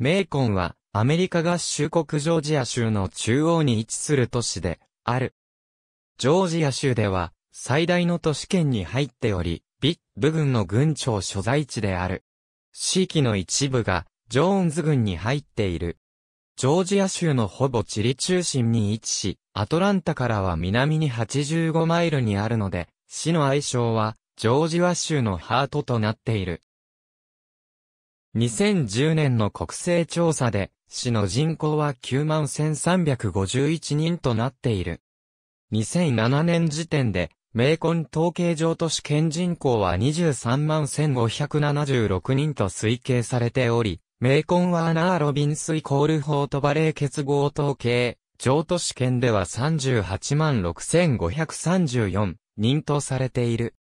メーコンは、アメリカ合衆国ジョージア州の中央に位置する都市で、ある。ジョージア州では、最大の都市圏に入っており、ビッグ軍の軍庁所在地である。市域の一部が、ジョーンズ軍に入っている。ジョージア州のほぼ地理中心に位置し、アトランタからは南に85マイルにあるので、市の愛称は、ジョージア州のハートとなっている。2010年の国勢調査で、市の人口は9万1351人となっている。2007年時点で、名根統計上都市圏人口は23万1576人と推計されており、名根はアナーロビンスイコールフォートバレー結合統計、上都市圏では38万6534人とされている。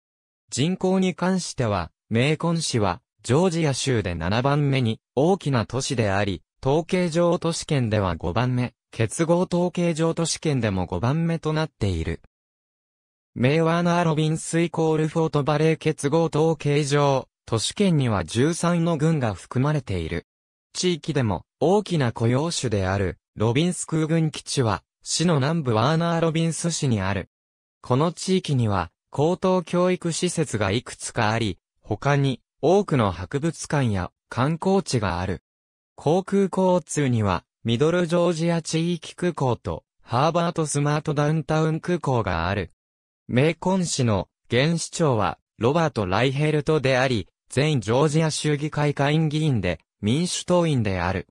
人口に関しては、名根市はジョージア州で7番目に大きな都市であり、統計上都市圏では5番目、結合統計上都市圏でも5番目となっている。メイワーナー・ロビンスイコールフォートバレー結合統計上、都市圏には13の軍が含まれている。地域でも大きな雇用種である、ロビンス空軍基地は、市の南部ワーナー・ロビンス市にある。この地域には、高等教育施設がいくつかあり、他に、多くの博物館や観光地がある。航空交通には、ミドルジョージア地域空港と、ハーバートスマートダウンタウン空港がある。メコン市の現市長は、ロバート・ライヘルトであり、全ジョージア州議会会員議員で、民主党員である。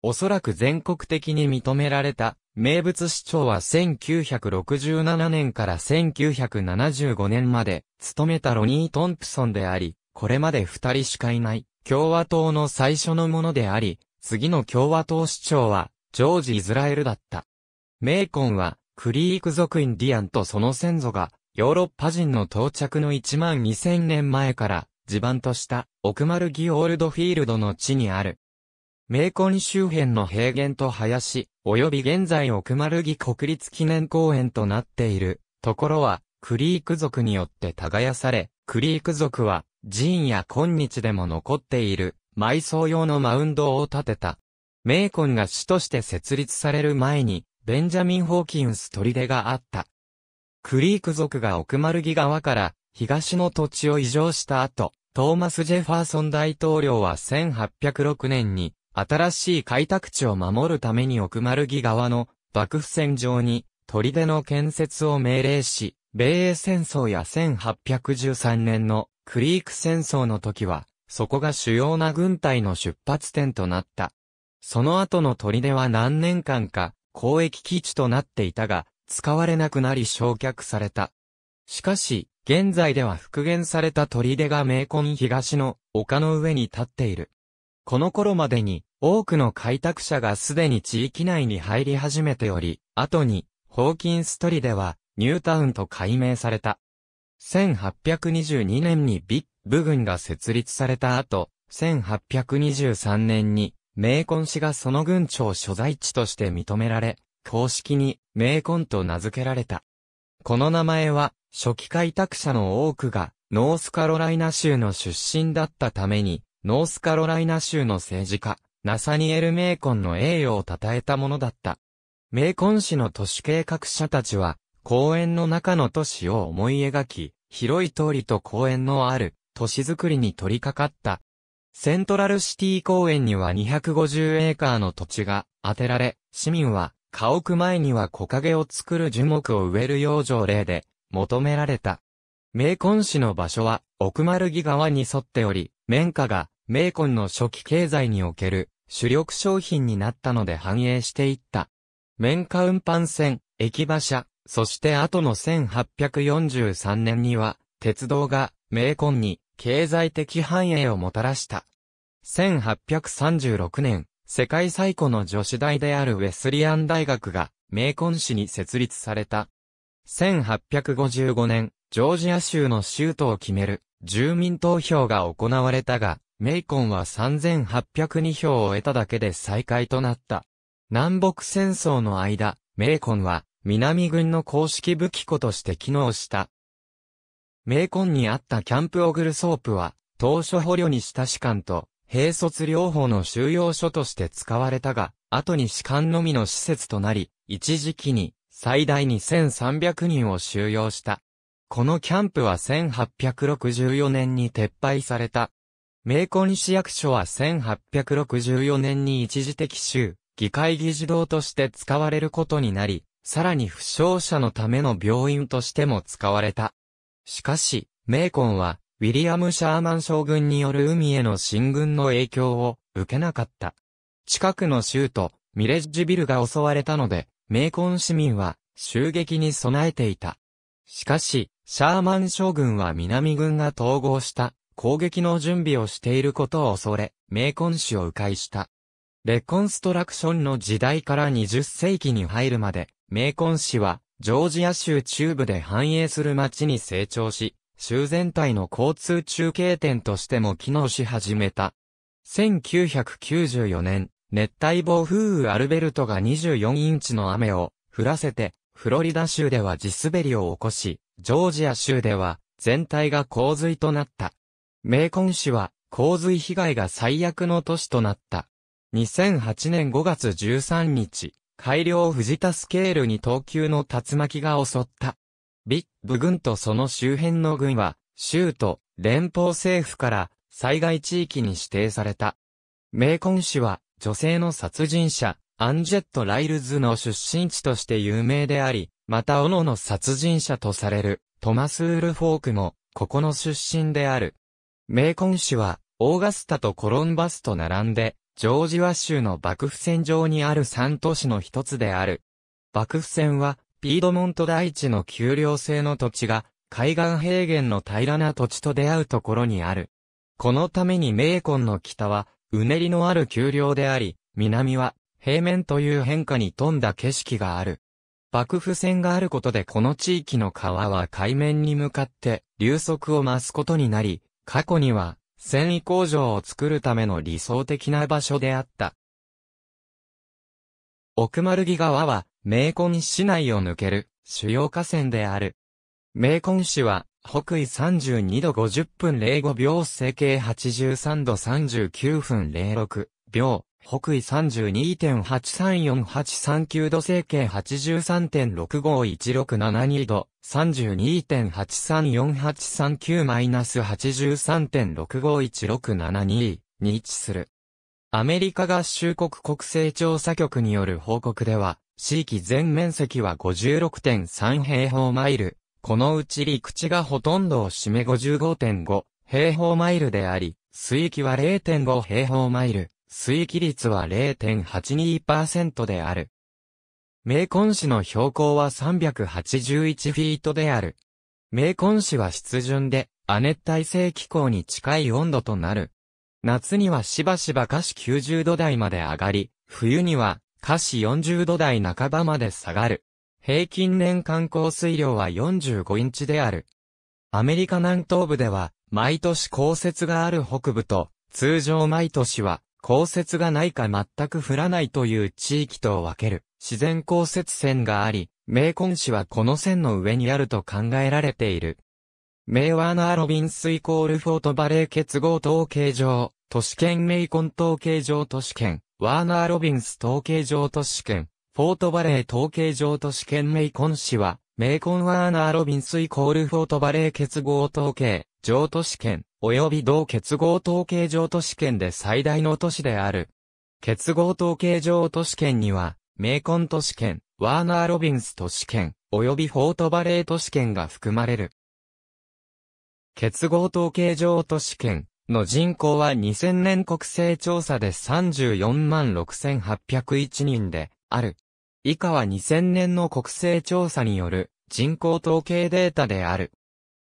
おそらく全国的に認められた、名物市長は1967年から1975年まで、務めたロニー・トンプソンであり、これまで二人しかいない共和党の最初のものであり、次の共和党市長は、ジョージ・イズラエルだった。メーコンは、クリーク族インディアンとその先祖が、ヨーロッパ人の到着の1万2000年前から、地盤とした、奥丸ギオールドフィールドの地にある。メーコン周辺の平原と林、及び現在奥丸木国立記念公園となっている、ところは、クリーク族によって耕され、クリーク族は、寺院や今日でも残っている埋葬用のマウンドを建てた。メーコンが主として設立される前に、ベンジャミン・ホーキンス砦があった。クリーク族が奥丸木川から東の土地を移譲した後、トーマス・ジェファーソン大統領は1806年に新しい開拓地を守るために奥丸木川の幕府戦場に砦の建設を命令し、米英戦争や1813年のクリーク戦争の時は、そこが主要な軍隊の出発点となった。その後の砦は何年間か交易基地となっていたが、使われなくなり焼却された。しかし、現在では復元された砦が名根東の丘の上に立っている。この頃までに多くの開拓者がすでに地域内に入り始めており、後にホーキンストリではニュータウンと改名された。1822年にビッ部軍が設立された後、1823年に、名根氏がその軍庁所在地として認められ、公式に名根と名付けられた。この名前は、初期開拓者の多くが、ノースカロライナ州の出身だったために、ノースカロライナ州の政治家、ナサニエル・メーコンの栄誉を称えたものだった。メーコン氏の都市計画者たちは、公園の中の都市を思い描き、広い通りと公園のある都市づくりに取り掛かった。セントラルシティ公園には250エーカーの土地が当てられ、市民は家屋前には木陰を作る樹木を植える養生例で求められた。名根市の場所は奥丸木川に沿っており、綿花が名根の初期経済における主力商品になったので繁栄していった。綿花運搬船、駅馬車、そして後の1843年には、鉄道が、名根に、経済的繁栄をもたらした。1836年、世界最古の女子大であるウェスリアン大学が、名根市に設立された。1855年、ジョージア州の州都を決める、住民投票が行われたが、メイコンは3802票を得ただけで再開となった。南北戦争の間、メイコンは南軍の公式武器庫として機能した。名ンにあったキャンプオグルソープは、当初捕虜にした士官と、兵卒療法の収容所として使われたが、後に士官のみの施設となり、一時期に最大2300人を収容した。このキャンプは1864年に撤廃された。名ン市役所は1864年に一時的州、議会議事堂として使われることになり、さらに負傷者のための病院としても使われた。しかし、メーコンは、ウィリアム・シャーマン将軍による海への進軍の影響を受けなかった。近くの州都、ミレッジビルが襲われたので、メーコン市民は襲撃に備えていた。しかし、シャーマン将軍は南軍が統合した攻撃の準備をしていることを恐れ、メーコン市を迂回した。レコンストラクションの時代から20世紀に入るまで、メーコン市は、ジョージア州中部で繁栄する町に成長し、州全体の交通中継点としても機能し始めた。1994年、熱帯暴風雨アルベルトが24インチの雨を降らせて、フロリダ州では地滑りを起こし、ジョージア州では全体が洪水となった。メーコン市は洪水被害が最悪の都市となった。2008年5月13日、改良を藤田スケールに等級の竜巻が襲った。ビッグ軍とその周辺の軍は、州都、連邦政府から災害地域に指定された。メーコン氏は、女性の殺人者、アンジェット・ライルズの出身地として有名であり、また斧の殺人者とされる、トマス・ウルフォークも、ここの出身である。メーコン氏は、オーガスタとコロンバスと並んで、ジョージワ州の幕府線上にある三都市の一つである。幕府線は、ピードモント大地の丘陵性の土地が、海岸平原の平らな土地と出会うところにある。このためにメーコンの北は、うねりのある丘陵であり、南は、平面という変化に富んだ景色がある。幕府線があることでこの地域の川は海面に向かって流速を増すことになり、過去には繊維工場を作るための理想的な場所であった。奥丸木川は、名根市内を抜ける主要河川である。名根市は、北緯32度50分05秒、整形83度39分06秒、北緯32.83483度西形83.651672度、32.83483-83.651672に位置する。アメリカ合衆国国勢調査局による報告では、地域全面積は56.3平方マイル、このうち陸地がほとんどを占め55.5平方マイルであり、水域は0.5平方マイル。水域率は0.82%である。名根市の標高は381フィートである。名根市は湿潤で、亜熱帯性気候に近い温度となる。夏にはしばしば下肢90度台まで上がり、冬には下肢40度台半ばまで下がる。平均年間降水量は45インチである。アメリカ南東部では、毎年降雪がある北部と、通常毎年は降雪がないか全く降らないという地域と分ける自然降雪線があり、名根市はこの線の上にあると考えられている。名ーナーロビンスイコールフォートバレー結合統計上、都市圏メイコン統計上都市圏、ワーナーロビンス統計上都市圏、フォートバレー統計上都市圏メイコン市は、メイコンワーナーロビンスイコールフォートバレー結合統計、上都市圏、及び同結合統計上都市圏で最大の都市である。結合統計上都市圏には、メーコン都市圏、ワーナー・ロビンス都市圏、及びフォートバレー都市圏が含まれる。結合統計上都市圏の人口は2000年国勢調査で34万6801人である。以下は2000年の国勢調査による人口統計データである。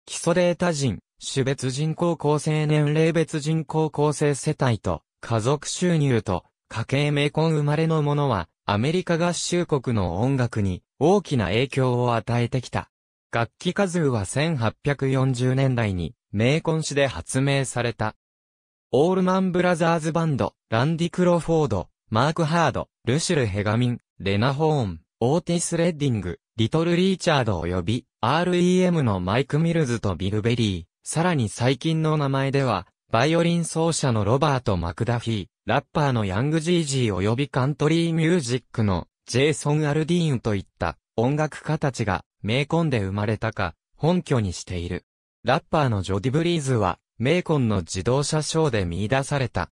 基礎データ人種別人口構成年齢別人口構成世帯と、家族収入と、家計名婚生まれのものは、アメリカ合衆国の音楽に大きな影響を与えてきた。楽器カズーは1840年代に、名婚誌で発明された。オールマンブラザーズバンド、ランディ・クロフォード、マーク・ハード、ルシュル・ヘガミン、レナ・ホーン、オーティス・レッディング、リトル・リーチャード及び、REM のマイク・ミルズとビル・ベリー、さらに最近の名前では、バイオリン奏者のロバート・マクダフィー、ラッパーのヤング・ジージー及びカントリーミュージックのジェイソン・アルディーンといった音楽家たちが名コンで生まれたか、本拠にしている。ラッパーのジョディ・ブリーズは、メーコンの自動車ショーで見出された。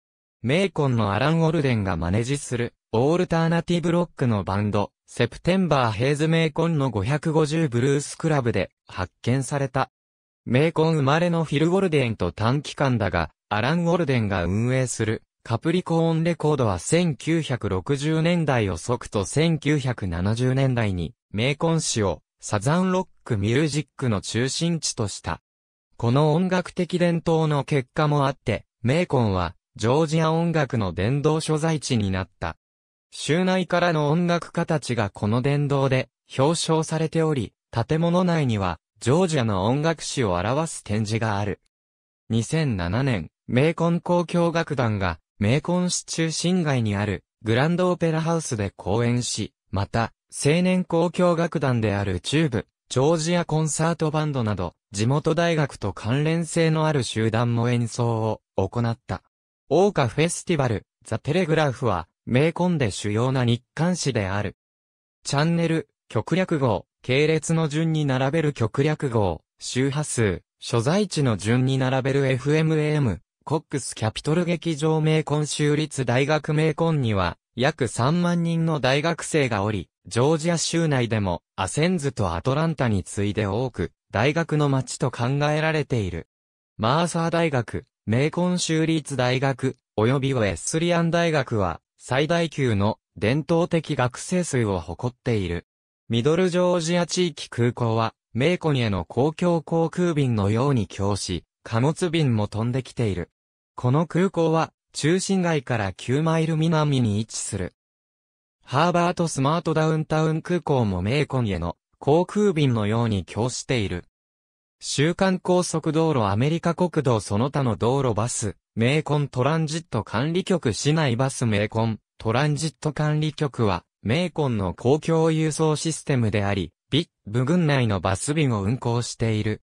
メーコンのアラン・オルデンがマネジする、オールターナティブロックのバンド、セプテンバー・ヘイズ・メーコンの550ブルースクラブで発見されたメーコン生まれのフィル・ウォルデンと短期間だが、アラン・ウォルデンが運営する、カプリコーンレコードは1960年代を即と1970年代に、メーコン市を、サザンロックミュージックの中心地とした。この音楽的伝統の結果もあって、メーコンは、ジョージア音楽の伝道所在地になった。州内からの音楽家たちがこの伝道で表彰されており、建物内にはジョージアの音楽史を表す展示がある。2007年、コン交響楽団が、メコン市中心街にある、グランドオペラハウスで公演し、また、青年交響楽団である中部、ジョージアコンサートバンドなど、地元大学と関連性のある集団も演奏を行った。大ーフェスティバル、ザ・テレグラフは、メコンで主要な日刊誌である。チャンネル、極略号、系列の順に並べる極略号、周波数、所在地の順に並べる FMAM、コックスキャピトル劇場名コン州立大学名コンには、約3万人の大学生がおり、ジョージア州内でも、アセンズとアトランタに次いで多く、大学の街と考えられている。マーサー大学、名コン州立大学、及びウェスリアン大学は、最大級の伝統的学生数を誇っている。ミドルジョージア地域空港は、メーコンへの公共航空便のように供し、貨物便も飛んできている。この空港は、中心街から9マイル南に位置する。ハーバートスマートダウンタウン空港もメーコンへの航空便のように供している。週間高速道路アメリカ国道その他の道路バス、メーコントランジット管理局市内バスメーコントランジット管理局は、メーコンの公共輸送システムであり、ビ、ッグ群内のバス便を運行している。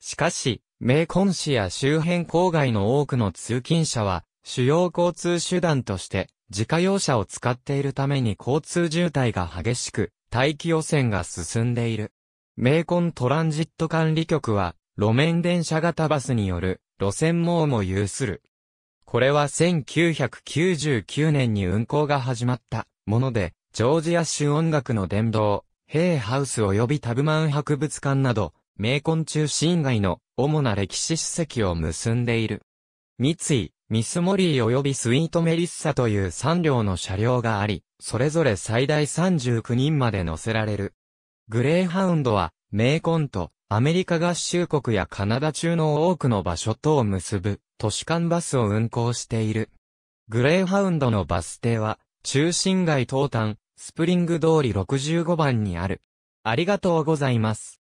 しかし、メーコン市や周辺郊外の多くの通勤者は、主要交通手段として、自家用車を使っているために交通渋滞が激しく、大気汚染が進んでいる。メーコントランジット管理局は、路面電車型バスによる路線網も有する。これは1999年に運行が始まったもので、ジョージア州音楽の殿堂、ヘイハウス及びタブマン博物館など、名昆コン中心街の主な歴史史跡を結んでいる。三井、ミスモリー及びスイートメリッサという3両の車両があり、それぞれ最大39人まで乗せられる。グレーハウンドは、名ンとアメリカ合衆国やカナダ中の多くの場所とを結ぶ都市間バスを運行している。グレーハウンドのバス停は、中心街東端、スプリング通り65番にある。ありがとうございます。